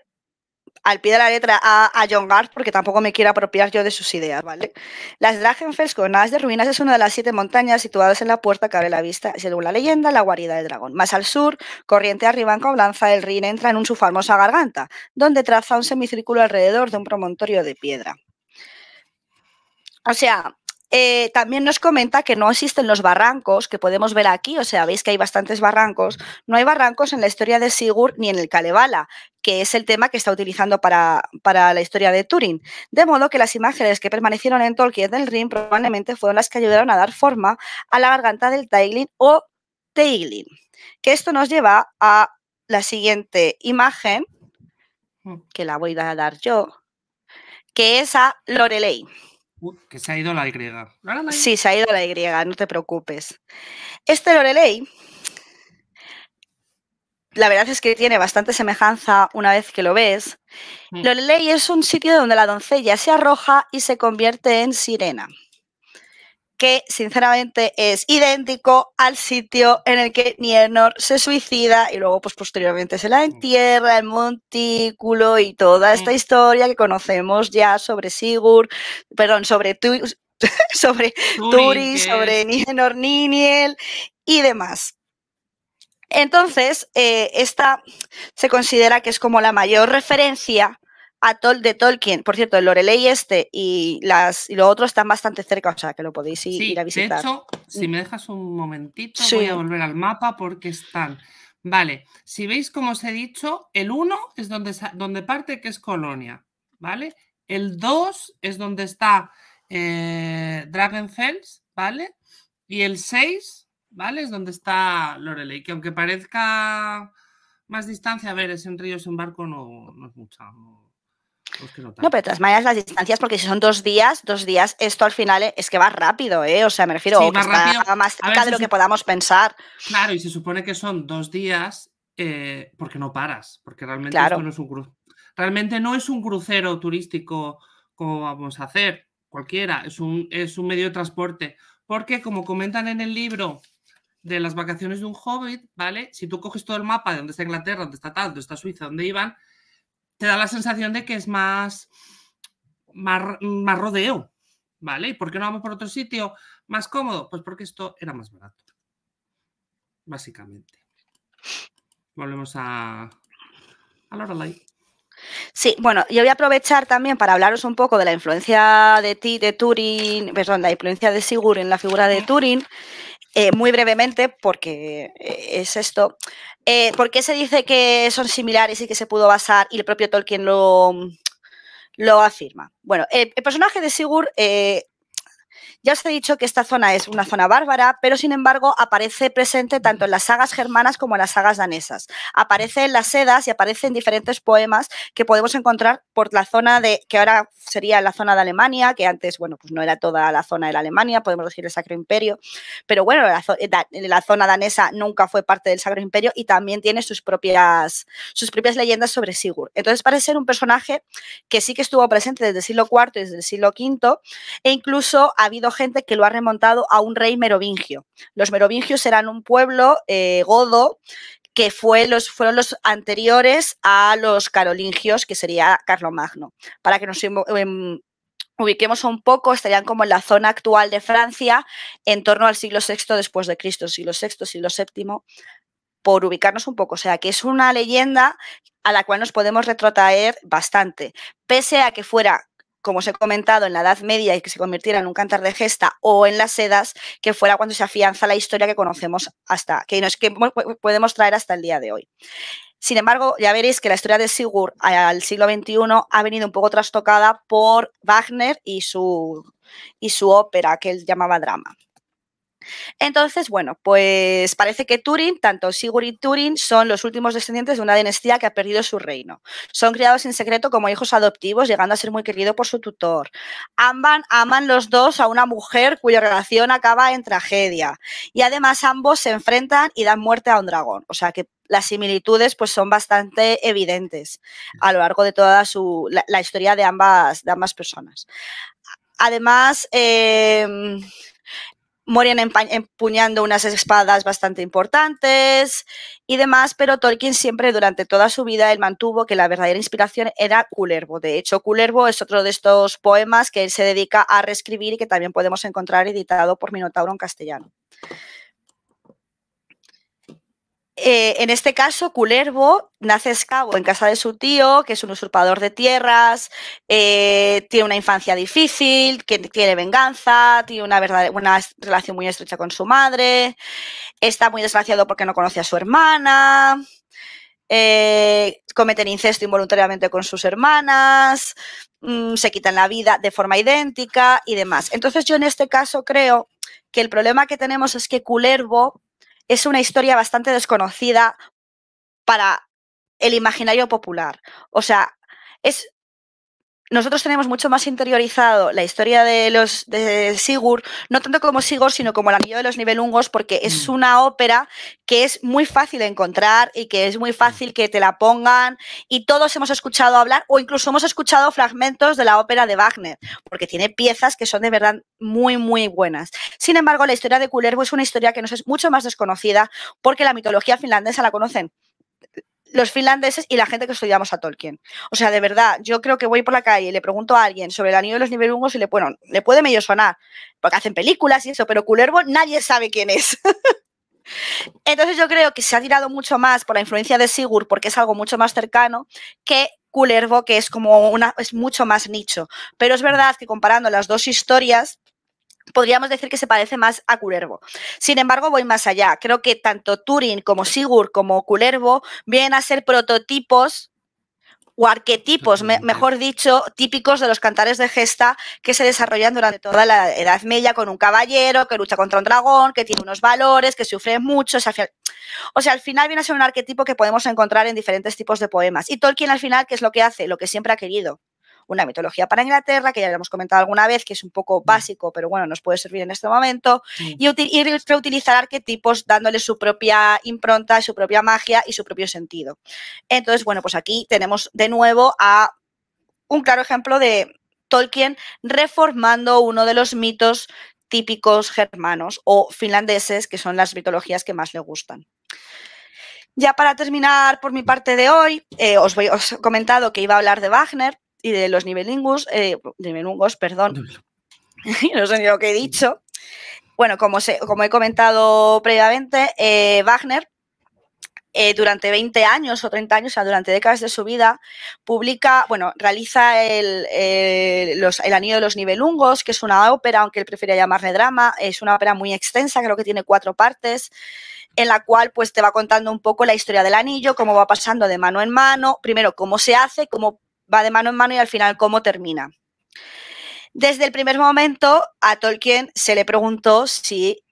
al pie de la letra a, John Garth porque tampoco me quiero apropiar yo de sus ideas, ¿vale? Las con Nadas de ruinas, es una de las siete montañas situadas en la puerta que abre la vista, según la leyenda, la guarida del dragón. Más al sur, corriente arriba en Coblanza, el Rin entra en un su famosa garganta, donde traza un semicírculo alrededor de un promontorio de piedra. O sea, eh, también nos comenta que no existen los barrancos que podemos ver aquí, o sea, veis que hay bastantes barrancos. No hay barrancos en la historia de Sigurd ni en el Kalevala, que es el tema que está utilizando para, para la historia de Turing. De modo que las imágenes que permanecieron en Tolkien del Ring probablemente fueron las que ayudaron a dar forma a la garganta del Taiglin o Teiglin. Que esto nos lleva a la siguiente imagen, mm. que la voy a dar yo, que es a Lorelei que se ha ido la Y. Sí, se ha ido la Y, no te preocupes. Este Lorelei, la verdad es que tiene bastante semejanza una vez que lo ves. Mm. Lorelei es un sitio donde la doncella se arroja y se convierte en sirena que sinceramente es idéntico al sitio en el que Nienor se suicida y luego pues posteriormente se la mm. entierra, el montículo y toda mm. esta historia que conocemos ya sobre Sigurd, perdón, sobre tu, [LAUGHS] sobre Turi, sobre Nienor Niniel y demás. Entonces, eh, esta se considera que es como la mayor referencia atol de Tolkien. Por cierto, el Loreley este y las y lo otro están bastante cerca, o sea que lo podéis ir, a visitar. De si mm. me dejas un momentito, voy a volver al mapa porque están. Vale, si veis como os he dicho, el 1 es donde, donde parte que es Colonia, ¿vale? El 2 es donde está eh, Dragonfels, ¿vale? Y el 6, ¿vale? Es donde está Loreley, que aunque parezca más distancia, a ver, es en ríos, en barco no, no es mucha no, pero trasmayas las distancias, porque si son dos días, dos días, esto al final es que va rápido, ¿eh? O sea, me refiero sí, rápido. más cerca de lo que podamos pensar. Claro, y se supone que son dos días eh, porque no paras, porque realmente no es un crucero. Realmente no es un crucero turístico como vamos a hacer, cualquiera, es un, es un medio de transporte. Porque, como comentan en el libro de las vacaciones de un hobbit, ¿vale? Si tú coges todo el mapa de dónde está Inglaterra, dónde está tal, dónde está Suiza, dónde iban, se da la sensación de que es más, más, rodeo, ¿vale? ¿Y por qué no vamos por otro sitio más cómodo? Pues porque esto era más barato, básicamente. Volvemos a, a light. Sí, bueno, yo voy a aprovechar también para hablaros un poco de la influencia de ti, de Turing, perdón, la influencia de Sigur en la figura de Turing eh, muy brevemente, porque eh, es esto. Eh, ¿Por qué se dice que son similares y que se pudo basar y el propio Tolkien lo, lo afirma? Bueno, el, personaje de Sigurd ya os he dicho que esta zona es una zona bárbara, pero sin embargo aparece presente tanto en las sagas germanas como en las sagas danesas. Aparece en las sedas y aparece en diferentes poemas que podemos encontrar por la zona de, que ahora sería la zona de Alemania, que antes, bueno, pues no era toda la zona de la Alemania, podemos decir el Sacro Imperio, pero bueno, la, zona danesa nunca fue parte del Sacro Imperio y también tiene sus propias, sus propias leyendas sobre Sigurd. Entonces parece ser un personaje que sí que estuvo presente desde el siglo IV y desde el siglo V e incluso había habido gente que lo ha remontado a un rey merovingio. Los merovingios eran un pueblo eh, godo que fue los, fueron los anteriores a los carolingios, que sería Carlomagno. Para que nos em, em, ubiquemos un poco, estarían como en la zona actual de Francia, en torno al siglo VI después de Cristo, siglo VI, siglo VII, por ubicarnos un poco. O sea, que es una leyenda a la cual nos podemos retrotraer bastante, pese a que fuera como os he comentado, en la Edad Media y que se convirtiera en un cantar de gesta o en las sedas, que fuera cuando se afianza la historia que conocemos hasta, que, nos, que podemos traer hasta el día de hoy. Sin embargo, ya veréis que la historia de Sigurd al siglo XXI ha venido un poco trastocada por Wagner y su, y su ópera, que él llamaba drama. Entonces, bueno, pues parece que Turing, tanto Sigurd y Turing, son los últimos descendientes de una dinastía que ha perdido su reino. Son criados en secreto como hijos adoptivos, llegando a ser muy querido por su tutor. Amban, aman los dos a una mujer cuya relación acaba en tragedia. Y además ambos se enfrentan y dan muerte a un dragón. O sea que las similitudes pues son bastante evidentes a lo largo de toda su, la, historia de ambas, personas. Además, em, Morían empuñando unas espadas bastante importantes y demás, pero Tolkien siempre durante toda su vida él mantuvo que la verdadera inspiración era Culervo. De hecho, Culervo es otro de estos poemas que él se dedica a reescribir y que también podemos encontrar editado por Minotauro en castellano. Eh, en este caso, Culerbo nace escabo en casa de su tío, que es un usurpador de tierras, eh, tiene una infancia difícil, que tiene venganza, tiene una, relación muy estrecha con su madre, está muy desgraciado porque no conoce a su hermana, eh, cometen incesto involuntariamente con sus hermanas, mm, se quitan la vida de forma idéntica y demás. Entonces yo en este caso creo que el problema que tenemos es que Culerbo, es una historia bastante desconocida para el imaginario popular. O sea, es nosotros tenemos mucho más interiorizado la historia de los de Sigurd, no tanto como Sigurd, sino como el anillo de los nivelungos, porque es mm. una ópera que es muy fácil de encontrar y que es muy mm. fácil que te la pongan y todos hemos escuchado hablar o incluso hemos escuchado fragmentos de la ópera de Wagner, porque tiene piezas que son de verdad muy, muy buenas. Sin embargo, la historia de Kullervo es una historia que nos es mucho más desconocida porque la mitología finlandesa la conocen los finlandeses y la gente que estudiamos a Tolkien. O sea, de verdad, yo creo que voy por la calle y le pregunto a alguien sobre el anillo de los Nibelungos y le, bueno, le puede medio sonar, porque hacen películas y eso, pero Culervo nadie sabe quién es. [LAUGHS] Entonces yo creo que se ha tirado mucho más por la influencia de Sigurd, porque es algo mucho más cercano, que Culervo, que es como una, es mucho más nicho. Pero es verdad que comparando las dos historias, podríamos decir que se parece más a Culervo. Sin embargo, voy más allá. Creo que tanto Turing como Sigur como Culervo vienen a ser prototipos o arquetipos, mejor dicho, típicos de los cantares de gesta que se desarrollan durante toda la Edad Media con un caballero que lucha contra un dragón, que tiene unos valores, que sufre mucho. o sea, al final viene a ser un arquetipo que podemos encontrar en diferentes tipos de poemas. Y Tolkien al final, ¿qué es lo que hace? Lo que siempre ha querido una mitología para Inglaterra, que ya habíamos hemos comentado alguna vez, que es un poco mm. básico, pero bueno, nos puede servir en este momento, y, reutilizar arquetipos dándole su propia impronta, su propia magia y su propio sentido. Entonces, bueno, pues aquí tenemos de nuevo a un claro ejemplo de Tolkien reformando uno de los mitos típicos germanos o finlandeses, que son las mitologías que más le gustan. Ya para terminar por mi parte de hoy, eh, os, os he comentado que iba a hablar de Wagner, y de los nivelingus, eh, nivelungos, perdón, [LAUGHS] no sé ni lo que he dicho. Bueno, como, se, como he comentado previamente, eh, Wagner eh, durante 20 años o 30 años, o sea, durante décadas de su vida, publica, bueno, realiza el, el Anillo de los Nivelungos, que es una ópera, aunque él prefería llamarle drama, es una ópera muy extensa, creo que tiene cuatro partes, en la cual pues te va contando un poco la historia del anillo, cómo va pasando de mano en mano, primero cómo se hace, cómo va de mano en mano y al final cómo termina. Desde el primer momento a Tolkien se le preguntó si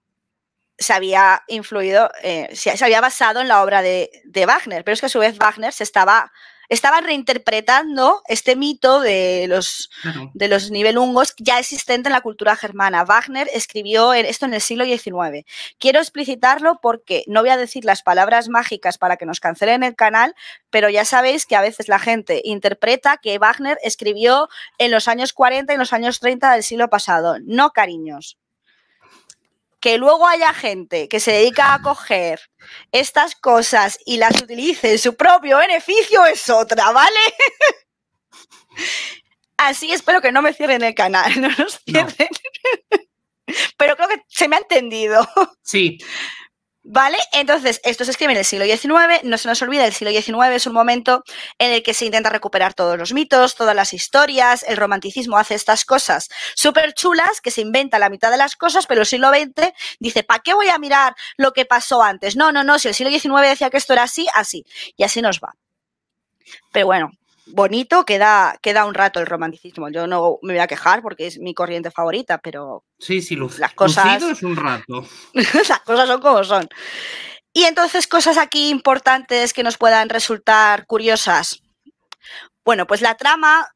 se había influido, eh, si se, había basado en la obra de, de, Wagner, pero es que a su vez Wagner se estaba estaban reinterpretando este mito de los, de los nivelungos ya existente en la cultura germana. Wagner escribió esto en el siglo XIX. Quiero explicitarlo porque no voy a decir las palabras mágicas para que nos cancelen el canal, pero ya sabéis que a veces la gente interpreta que Wagner escribió en los años 40 y en los años 30 del siglo pasado. No, cariños que luego haya gente que se dedica a coger estas cosas y las utilice en su propio beneficio es otra, ¿vale? [LAUGHS] Así espero que no me cierren el canal, [LAUGHS] no nos cierren. Pero creo que se me ha entendido. Sí, ¿Vale? Entonces, esto se escribe en el siglo XIX, no se nos olvida, el siglo XIX es un momento en el que se intenta recuperar todos los mitos, todas las historias, el romanticismo hace estas cosas súper chulas, que se inventa la mitad de las cosas, pero el siglo XX dice, ¿para qué voy a mirar lo que pasó antes? No, no, no, si el siglo XIX decía que esto era así, así, y así nos va. Pero bueno, bonito queda queda un rato el romanticismo. Yo no me voy a quejar porque es mi corriente favorita, pero. Sí, sí, luz, las cosas. un rato. [LAUGHS] las cosas son como son. Y entonces, cosas aquí importantes que nos puedan resultar curiosas. Bueno, pues la trama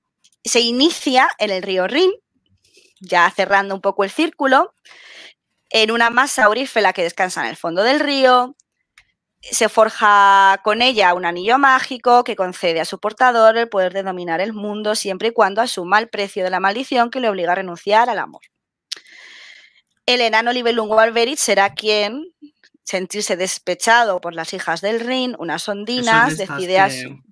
se inicia en el río Rin, ya cerrando un poco el círculo, en una masa aurífela que descansa en el fondo del río, se forja con ella un anillo mágico que concede a su portador el poder de dominar el mundo siempre y cuando asuma el precio de la maldición que le obliga a renunciar al amor. El enano Libelungo será quien, sentirse despechado por las hijas del Rin, unas ondinas, decide [LAUGHS]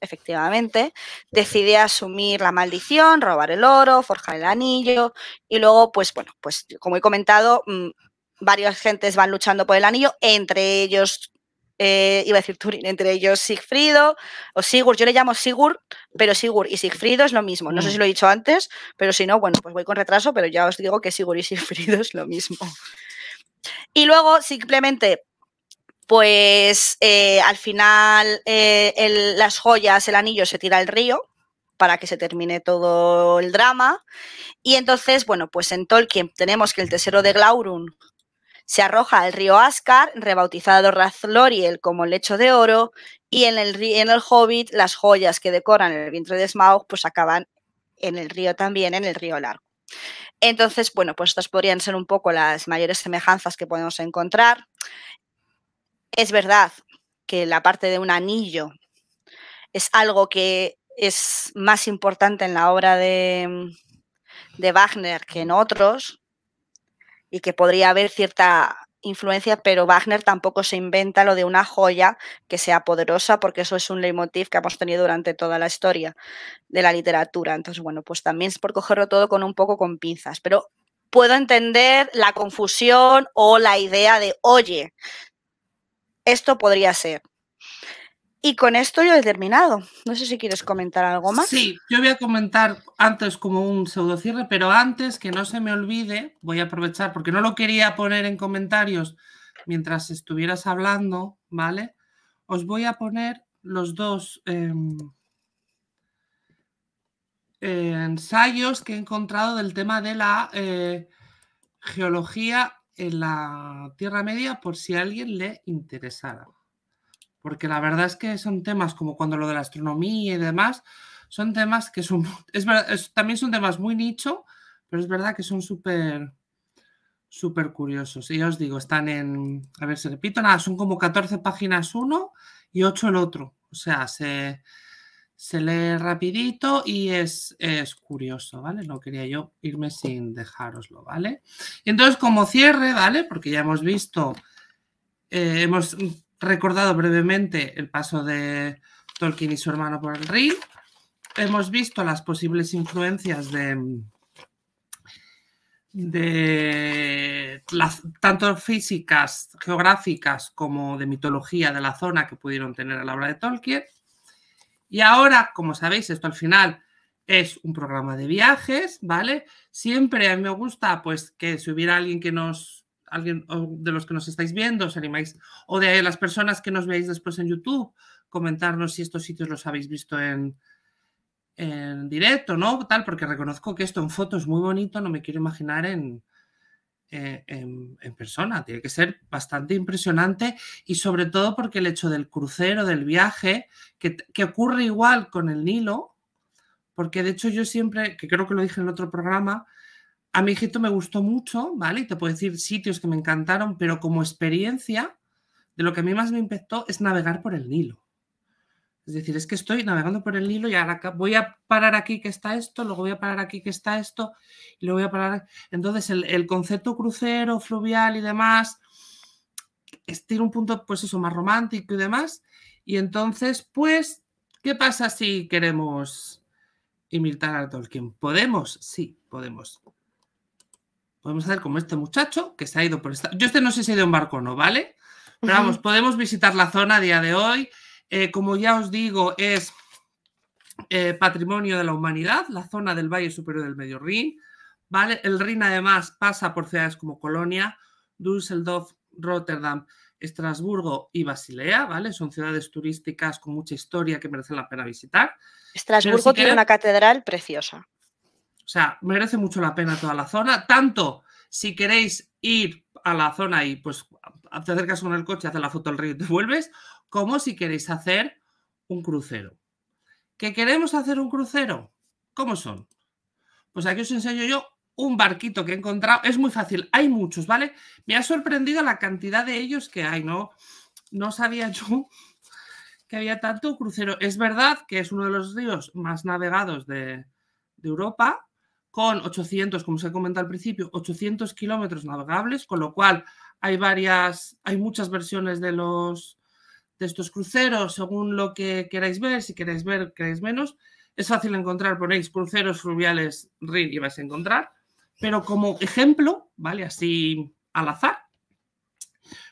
efectivamente, decide asumir la maldición, robar el oro, forjar el anillo y luego, pues bueno, pues como he comentado, mm, varias gentes van luchando por el anillo, entre ellos, eh, iba a decir Turín, entre ellos Sigfrido o Sigur, Yo le llamo Sigur pero Sigur y Sigfrido es lo mismo. No sé mm. si lo he dicho antes, pero si no, bueno, pues voy con retraso, pero ya os digo que Sigur y Sigfrido [LAUGHS] es lo mismo. Y luego simplemente pues eh, al final eh, las joyas, el anillo se tira al río para que se termine todo el drama. Y entonces, bueno, pues en Tolkien tenemos que el tesoro de Glaurun se arroja al río Ascar, rebautizado Razloriel como Lecho de Oro, y en el, en el Hobbit las joyas que decoran el vientre de Smaug pues acaban en el río también, en el río Largo. Entonces, bueno, pues estas podrían ser un poco las mayores semejanzas que podemos encontrar. Es verdad que la parte de un anillo es algo que es más importante en la obra de, de Wagner que en otros, y que podría haber cierta influencia, pero Wagner tampoco se inventa lo de una joya que sea poderosa, porque eso es un leitmotiv que hemos tenido durante toda la historia de la literatura. Entonces, bueno, pues también es por cogerlo todo con un poco con pinzas, pero puedo entender la confusión o la idea de, oye, esto podría ser, y con esto yo he terminado. No sé si quieres comentar algo más. Sí, yo voy a comentar antes como un pseudo cierre, pero antes que no se me olvide, voy a aprovechar porque no lo quería poner en comentarios mientras estuvieras hablando, ¿vale? Os voy a poner los dos em, eh, ensayos que he encontrado del tema de la eh, geología en la Tierra Media por si a alguien le interesara porque la verdad es que son temas como cuando lo de la astronomía y demás, son temas que son, [LAUGHS] también son temas muy nicho, pero es verdad que son súper súper curiosos. Y os digo, están en, a ver se repito, nada, son como 14 páginas uno y 8 el otro. O sea, se, se lee rapidito y es, es, curioso, ¿vale? No quería yo irme sin dejaroslo, ¿vale? Y entonces, como cierre, ¿vale? Porque ya hemos visto, eh, hemos recordado brevemente el paso de Tolkien y su hermano por el Rin. Hemos visto las posibles influencias de, de tanto físicas, geográficas como de mitología de la zona que pudieron tener a la obra de Tolkien. Y ahora, como sabéis, esto al final es un programa de viajes, ¿vale? Siempre a mí me gusta pues que si hubiera alguien que nos alguien de los que nos estáis viendo, os animáis, o de las personas que nos veáis después en YouTube, comentarnos si estos sitios los habéis visto en, en directo, ¿no? Tal, porque reconozco que esto en foto es muy bonito, no me quiero imaginar eh, en, persona. Tiene que ser bastante impresionante y sobre todo porque el hecho del crucero, del viaje, que, que, ocurre igual con el Nilo, porque de hecho yo siempre, que creo que lo dije en el otro programa, a mi hijito me gustó mucho, ¿vale? Y te puedo decir sitios que me encantaron, pero como experiencia, de lo que a mí más me impactó es navegar por el Nilo. Es decir, es que estoy navegando por el Nilo y ahora voy a parar aquí que está esto, luego voy a parar aquí que está esto, y luego voy a parar. Entonces, el, concepto crucero, fluvial y demás, tiene un punto, pues eso, más romántico y demás. Y entonces, pues, ¿qué pasa si queremos imitar a Tolkien? ¿Podemos? Sí, podemos podemos hacer como este muchacho que se ha ido por esta. Yo este no sé si de un barco o no, ¿vale? Pero vamos, podemos visitar la zona a día de hoy. Eh, como ya os digo, es eh, patrimonio de la humanidad, la zona del Valle Superior del Medio Rin. ¿vale? El Rin además pasa por ciudades como Colonia, Düsseldorf, Rotterdam, Estrasburgo y Basilea, ¿vale? Son ciudades turísticas con mucha historia que merecen la pena visitar. Estrasburgo tiene una catedral preciosa. O sea, merece mucho la pena toda la zona, tanto si queréis ir a la zona y pues te acercas con el coche, haces la foto del río y te vuelves, como si queréis hacer un crucero. ¿Qué queremos hacer un crucero? ¿Cómo son? Pues aquí os enseño yo un barquito que he encontrado. Es muy fácil, hay muchos, ¿vale? Me ha sorprendido la cantidad de ellos que hay, ¿no? No sabía yo que había tanto crucero. Es verdad que es uno de los ríos más navegados de Europa, con 800, como os he comentado al principio, 800 kilómetros navegables, con lo cual hay varias, hay muchas versiones de los de estos cruceros, según lo que queráis ver, si queréis ver, queréis menos. Es fácil encontrar, ponéis cruceros fluviales RIN y vais a encontrar. Pero como ejemplo, ¿vale? Así al azar,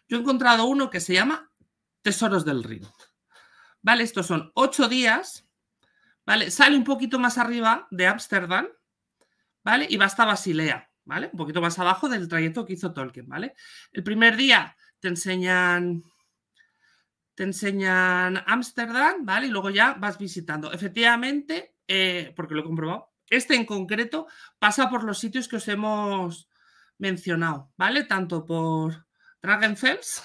yo he encontrado uno que se llama Tesoros del Rin. ¿Vale? Estos son ocho días, ¿vale? Sale un poquito más arriba de Ámsterdam, ¿vale? Y va hasta Basilea, ¿vale? Un poquito más abajo del trayecto que hizo Tolkien, ¿vale? El primer día te enseñan te enseñan Ámsterdam, ¿vale? Y luego ya vas visitando. Efectivamente, eh, porque lo he comprobado, este en concreto pasa por los sitios que os hemos mencionado, ¿vale? Tanto por Dragonfels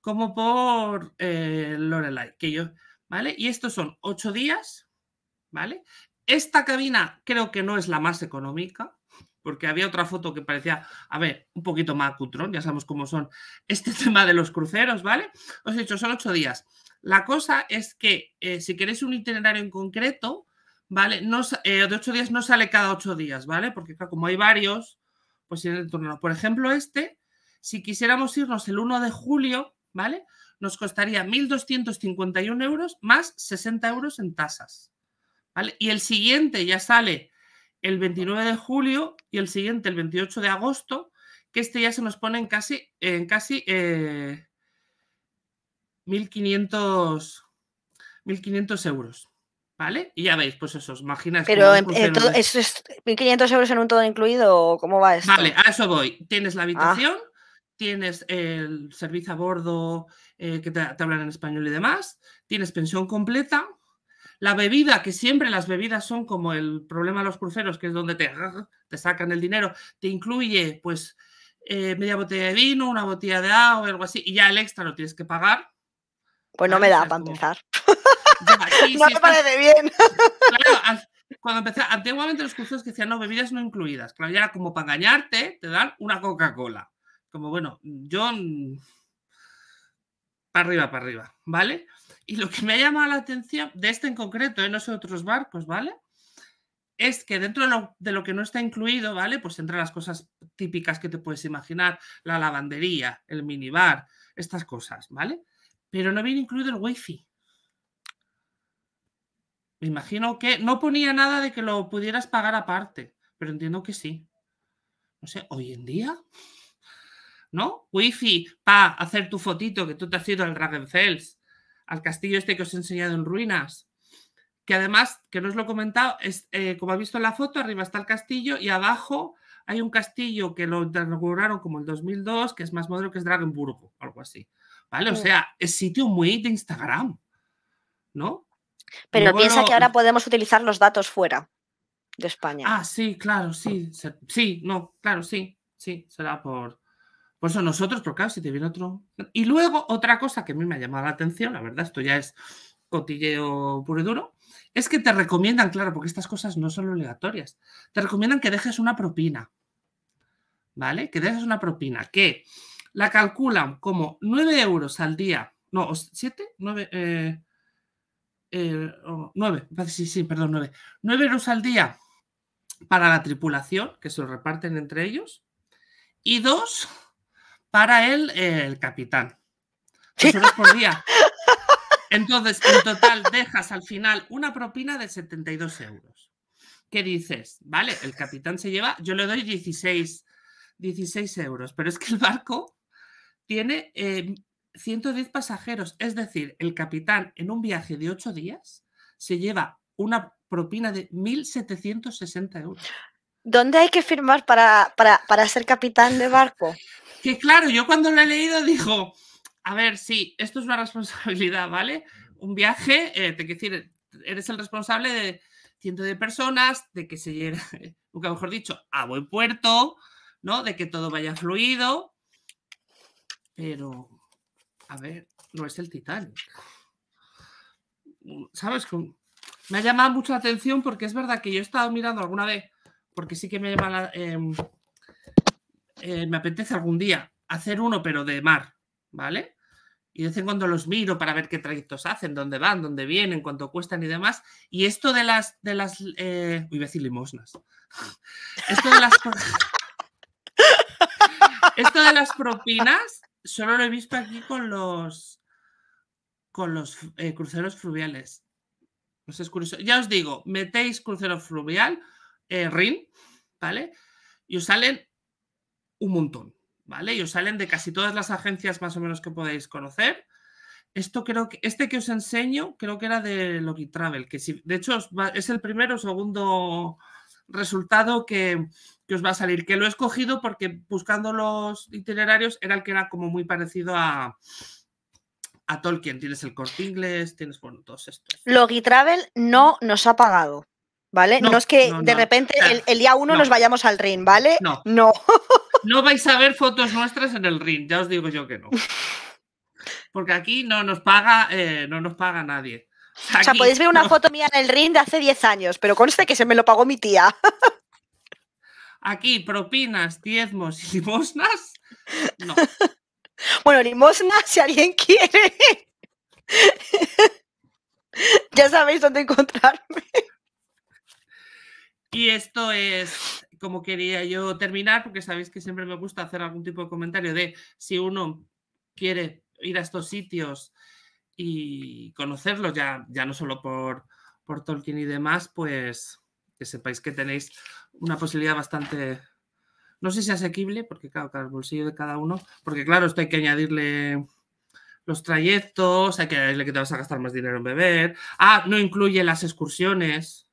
como por eh, Lorelai, que yo, ¿vale? Y estos son ocho días, ¿vale? Esta cabina creo que no es la más económica, porque había otra foto que parecía, a ver, un poquito más cutrón, ya sabemos cómo son este [LAUGHS] tema de los cruceros, ¿vale? Os he dicho, son ocho días. La cosa es que eh, si queréis un itinerario en concreto, ¿vale? Eh, de ocho días no sale cada ocho días, ¿vale? Porque como hay varios, pues en el turno. Por ejemplo, este, si quisiéramos irnos el 1 de julio, ¿vale? Nos costaría 1.251 euros más 60 euros en tasas. Y el siguiente ya sale el 29 de julio y el siguiente el 28 de agosto, que este ya se nos pone en casi, en casi 1500, eh, 1.500 euros. ¿Vale? Y ya veis, pues eso, imagínate Pero es 1.500 euros en un todo incluido cómo va esto? Vale, a eso voy. Tienes la ah. habitación, tienes el servicio a bordo eh, que te hablan en español y demás, tienes pensión completa, la bebida, que siempre las bebidas son como el problema de los cruceros, que es donde te, sacan el dinero, te incluye pues eh, media botella de vino, una botella de agua, algo así, y ya el extra lo tienes que pagar. Pues no me da para empezar. [LAUGHS] no me parece bien. Claro, cuando empecé, antiguamente los cruceros que decían, no, bebidas no incluidas. Claro, ya era como para engañarte, te dan una Coca-Cola. Como bueno, yo. Para arriba, para arriba, ¿vale? Y lo que me ha llamado la atención, de este en concreto, de ¿eh? no sé otros barcos, ¿vale? Es que dentro de lo, que no está incluido, ¿vale? Pues entre las cosas típicas que te puedes imaginar, la lavandería, el minibar, estas cosas, ¿vale? Pero no viene incluido el wifi. Me imagino que no ponía nada de que lo pudieras pagar aparte, pero entiendo que sí. No sé, hoy en día, ¿no? Wifi para hacer tu fotito que tú te has ido al Ravenfels al castillo este que os he enseñado en ruinas. Que además, que no os lo he comentado, es, eh, como ha visto en la foto, arriba está el castillo y abajo hay un castillo que lo inauguraron como el 2002, que es más moderno que es Dragonburgo, algo así. ¿Vale? O sea, es sitio muy de Instagram, ¿no? Pero piensa que ahora podemos utilizar los datos fuera de España. Ah, sí, claro, sí. Sí, no, claro, sí. Sí, será por, por eso nosotros, por claro, si te viene otro. Y luego, otra cosa que a mí me ha llamado la atención, la verdad, esto ya es cotilleo puro y duro, es que te recomiendan, claro, porque estas cosas no son obligatorias, te recomiendan que dejes una propina. ¿Vale? Que dejes una propina que la calculan como 9 euros al día. No, 7, 9, eh, 9, eh, sí, sí, perdón, 9. 9 euros al día para la tripulación, que se lo reparten entre ellos. Y dos para él eh, el capitán. Entonces, en total, dejas al final una propina de 72 euros. ¿Qué dices? Vale, el capitán se lleva, yo le doy 16, euros, pero es que el barco tiene 110 eh, pasajeros. Es decir, el capitán en un viaje de 8 días se lleva una propina de 1.760 euros. ¿Dónde hay que firmar para, ser capitán de barco? Que claro, yo cuando lo he leído Dijo, a ver, sí, esto es una responsabilidad, ¿vale? Un viaje, eh, te quiero decir, eres el responsable de cientos de personas, de que se llegue, [LAUGHS] un mejor dicho, a buen puerto, ¿no? De que todo vaya fluido. Pero, a ver, no es el titán ¿Sabes? Me ha llamado mucho la atención porque es verdad que yo he estado mirando alguna vez porque sí que me llama eh, eh, me apetece algún día hacer uno, pero de mar, ¿vale? Y de vez en cuando los miro para ver qué trayectos hacen, dónde van, dónde vienen, cuánto cuestan y demás. Y esto de las, de las, eh, uy, voy a decir limosnas. [LAUGHS] Esto de las, esto de las propinas solo lo he visto aquí con los, con los cruceros fluviales. Los pues es Ya os digo, metéis crucero fluvial, eh, ¿vale? Y os salen un montón, ¿vale? Y os salen de casi todas las agencias más o menos que podéis conocer. Esto creo que, este que os enseño, creo que era de Logitravel Travel, que si, de hecho es el primero o segundo resultado que, os va a salir, que lo he escogido porque buscando los itinerarios era el que era como muy parecido a, a Tolkien. Tienes el corte inglés, tienes, bueno, todos estos. Logitravel no nos ha pagado. ¿vale? No, es que de repente el, día uno nos vayamos al ring, ¿vale? No. No. [LAUGHS] no vais a ver fotos nuestras en el ring, ya os digo yo que no. Porque aquí no nos paga, eh, no nos paga nadie. o sea, podéis ver una foto mía en el ring de hace 10 años, pero con conste que se me lo pagó mi tía. Aquí, propinas, diezmos y limosnas, no. Bueno, limosnas si alguien quiere. [LAUGHS] ya sabéis dónde encontrarme. Y esto es como quería yo terminar, porque sabéis que siempre me gusta hacer algún tipo de comentario de si uno quiere ir a estos sitios y conocerlos, ya, ya no solo por, por Tolkien y demás, pues que sepáis que tenéis una posibilidad bastante, no sé si asequible, porque claro, cada bolsillo de cada uno, porque claro, esto hay que añadirle los trayectos, hay que añadirle que te vas a gastar más dinero en beber, ah, no incluye las excursiones,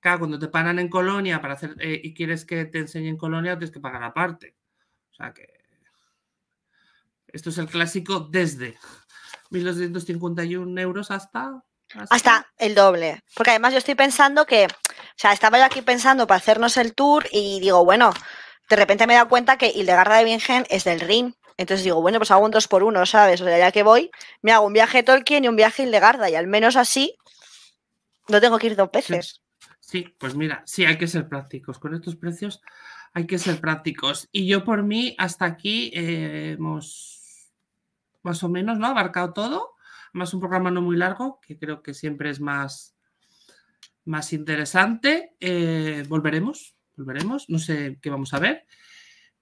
Claro, cuando te paran en colonia para hacer eh, y quieres que te enseñen colonia, tienes que pagar aparte. O sea que. Esto es el clásico desde 1.251 [LAUGHS] euros hasta, hasta. el doble. Porque además yo estoy pensando que. O sea, estaba yo aquí pensando para hacernos el tour y digo, bueno, de repente me he dado cuenta que Hildegarda de Bingen es del Rin. Entonces digo, bueno, pues hago un dos por uno, ¿sabes? O sea, ya que voy, me hago un viaje Tolkien y un viaje de Hildegarda y al menos así no tengo que ir dos veces. Sí, pues mira, sí, hay que ser prácticos. Con estos precios hay que ser prácticos. Y yo por mí, hasta aquí eh, hemos más o menos ¿no? abarcado todo. Más un programa no muy largo, que creo que siempre es más, más interesante. Eh, volveremos, volveremos. No sé qué vamos a ver.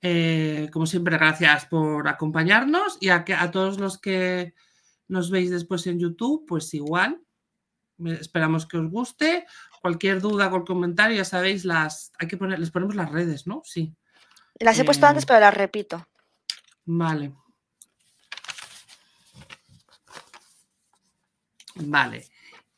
Eh, como siempre, gracias por acompañarnos y a, a todos los que nos veis después en YouTube, pues igual. Esperamos que os guste cualquier duda, cualquier comentario, ya sabéis, las, hay que poner, les ponemos las redes, ¿no? Sí. Las he puesto eh, antes, pero las repito. Vale. Vale.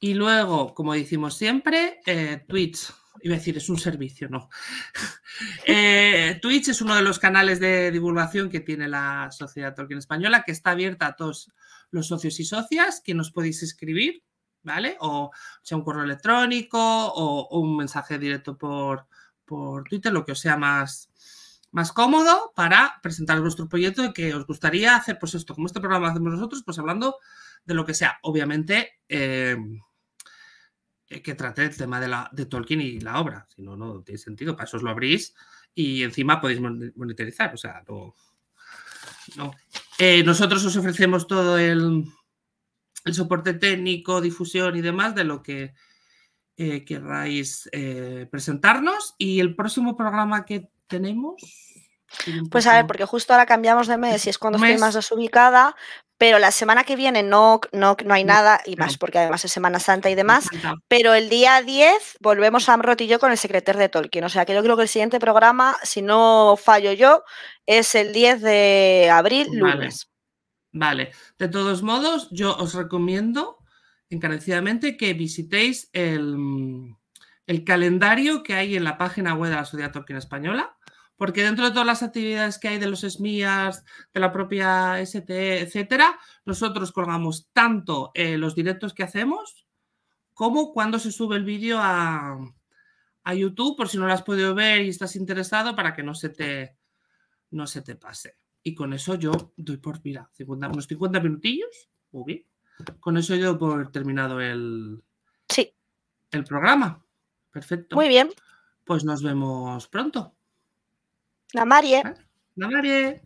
Y luego, como decimos siempre, eh, Twitch, iba a decir, es un servicio, no. [LAUGHS] Eh, Twitch es uno de los canales de divulgación que tiene la Sociedad Tolkien Española, que está abierta a todos los socios y socias, que nos podéis escribir ¿vale? O sea un correo electrónico o, un mensaje directo por, Twitter, lo que os sea más, más cómodo para presentar vuestro proyecto y que os gustaría hacer, pues esto, como este programa lo hacemos nosotros, pues hablando de lo que sea. Obviamente, eh, eh, que trate el tema de, la, de Tolkien y la obra, si no, no tiene sentido, para eso os lo abrís y encima podéis monetizar, o sea, no... Eh, nosotros os ofrecemos todo el, el soporte técnico, difusión y demás de lo que eh, querráis eh, presentarnos. Y el próximo programa que tenemos. Pues a ver, porque justo ahora cambiamos de mes y es cuando estoy más desubicada, pero la semana que viene no, no, no hay nada, y más porque además es Semana Santa y demás, pero el día 10 volvemos a Amrot y yo con el secretario de Tolkien, o sea que yo creo que el siguiente programa, si no fallo yo, es el 10 de abril, lunes. Vale, de todos modos, yo os recomiendo encarecidamente que visitéis el, el calendario que hay en la página web de la Sociedad Tolkien Española, porque dentro de todas las actividades que hay de los SMIAS, de la propia STE, etcétera, nosotros colgamos tanto eh, los directos que hacemos como cuando se sube el vídeo a, YouTube, por si no lo has podido ver y estás interesado, para que no se te, no se te pase. Y con eso yo doy por, mira, unos 50 minutillos. Muy bien. Con eso yo por terminado el, sí. el programa. Perfecto. Muy bien. Pues nos vemos pronto. La Marie. La Marie.